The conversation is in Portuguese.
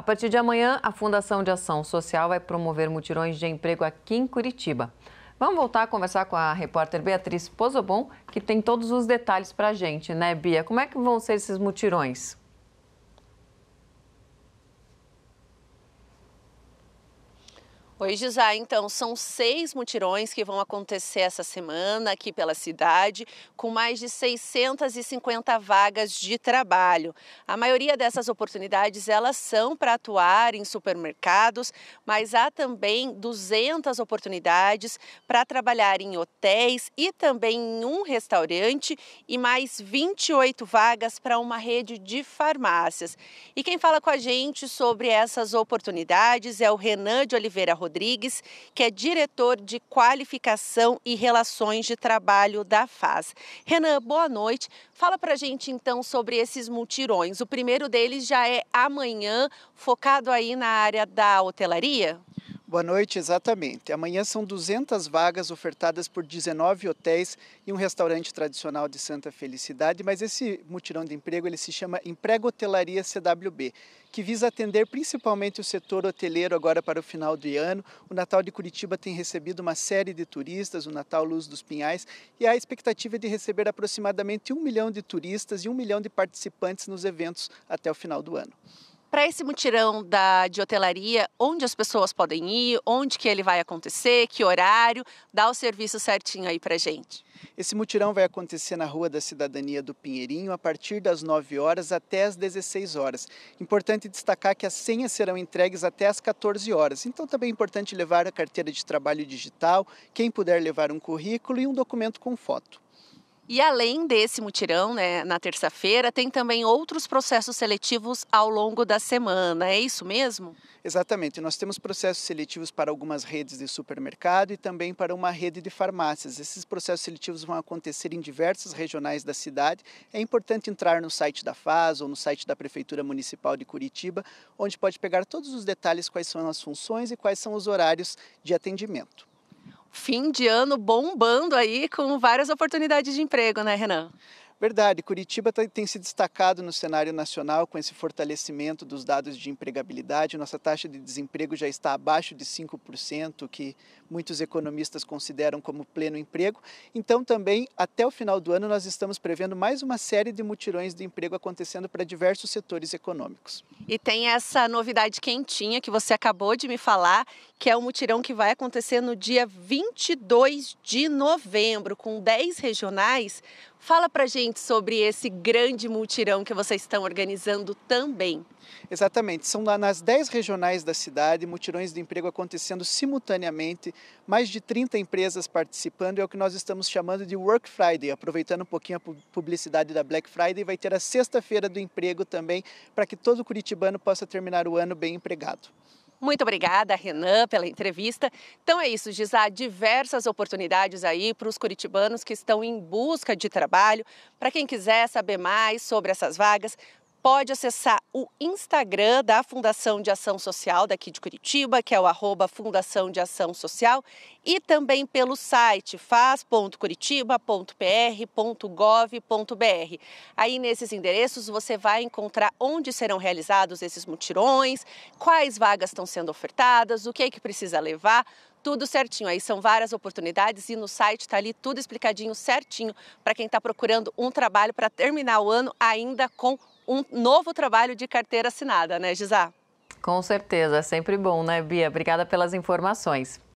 A partir de amanhã, a Fundação de Ação Social vai promover mutirões de emprego aqui em Curitiba. Vamos voltar a conversar com a repórter Beatriz Pozobon, que tem todos os detalhes para a gente, né, Bia? Como é que vão ser esses mutirões? Oi, Gisá. Então, são seis mutirões que vão acontecer essa semana aqui pela cidade, com mais de 650 vagas de trabalho. A maioria dessas oportunidades, elas são para atuar em supermercados, mas há também 200 oportunidades para trabalhar em hotéis e também em um restaurante e mais 28 vagas para uma rede de farmácias. E quem fala com a gente sobre essas oportunidades é o Renan de Oliveira Rodrigues, Rodrigues, que é diretor de qualificação e relações de trabalho da FAS. Renan, boa noite. Fala para a gente então sobre esses multirões. O primeiro deles já é amanhã, focado aí na área da hotelaria? Boa noite, exatamente. Amanhã são 200 vagas ofertadas por 19 hotéis e um restaurante tradicional de Santa Felicidade, mas esse mutirão de emprego ele se chama Emprego Hotelaria CWB, que visa atender principalmente o setor hoteleiro agora para o final de ano. O Natal de Curitiba tem recebido uma série de turistas, o Natal Luz dos Pinhais, e a expectativa é de receber aproximadamente um milhão de turistas e um milhão de participantes nos eventos até o final do ano. Para esse mutirão da, de hotelaria, onde as pessoas podem ir, onde que ele vai acontecer, que horário, dá o serviço certinho aí para gente. Esse mutirão vai acontecer na Rua da Cidadania do Pinheirinho a partir das 9 horas até as 16 horas. Importante destacar que as senhas serão entregues até as 14 horas. Então também é importante levar a carteira de trabalho digital, quem puder levar um currículo e um documento com foto. E além desse mutirão, né, na terça-feira, tem também outros processos seletivos ao longo da semana, é isso mesmo? Exatamente, nós temos processos seletivos para algumas redes de supermercado e também para uma rede de farmácias. Esses processos seletivos vão acontecer em diversas regionais da cidade. É importante entrar no site da FAS ou no site da Prefeitura Municipal de Curitiba, onde pode pegar todos os detalhes quais são as funções e quais são os horários de atendimento fim de ano bombando aí com várias oportunidades de emprego, né, Renan? Verdade, Curitiba tá, tem se destacado no cenário nacional com esse fortalecimento dos dados de empregabilidade. Nossa taxa de desemprego já está abaixo de 5%, que muitos economistas consideram como pleno emprego. Então, também, até o final do ano, nós estamos prevendo mais uma série de mutirões de emprego acontecendo para diversos setores econômicos. E tem essa novidade quentinha que você acabou de me falar, que é o mutirão que vai acontecer no dia 22 de novembro, com 10 regionais Fala pra gente sobre esse grande multirão que vocês estão organizando também. Exatamente, são lá nas 10 regionais da cidade, mutirões de emprego acontecendo simultaneamente, mais de 30 empresas participando, é o que nós estamos chamando de Work Friday, aproveitando um pouquinho a publicidade da Black Friday, vai ter a sexta-feira do emprego também, para que todo curitibano possa terminar o ano bem empregado. Muito obrigada, Renan, pela entrevista. Então é isso, Giz, há diversas oportunidades aí para os curitibanos que estão em busca de trabalho. Para quem quiser saber mais sobre essas vagas, pode acessar o Instagram da Fundação de Ação Social daqui de Curitiba, que é o arroba Fundação de Ação Social, e também pelo site faz.curitiba.pr.gov.br. Aí nesses endereços você vai encontrar onde serão realizados esses mutirões, quais vagas estão sendo ofertadas, o que é que precisa levar, tudo certinho. Aí são várias oportunidades e no site está ali tudo explicadinho certinho para quem está procurando um trabalho para terminar o ano ainda com um novo trabalho de carteira assinada, né, Gisá? Com certeza, é sempre bom, né, Bia? Obrigada pelas informações.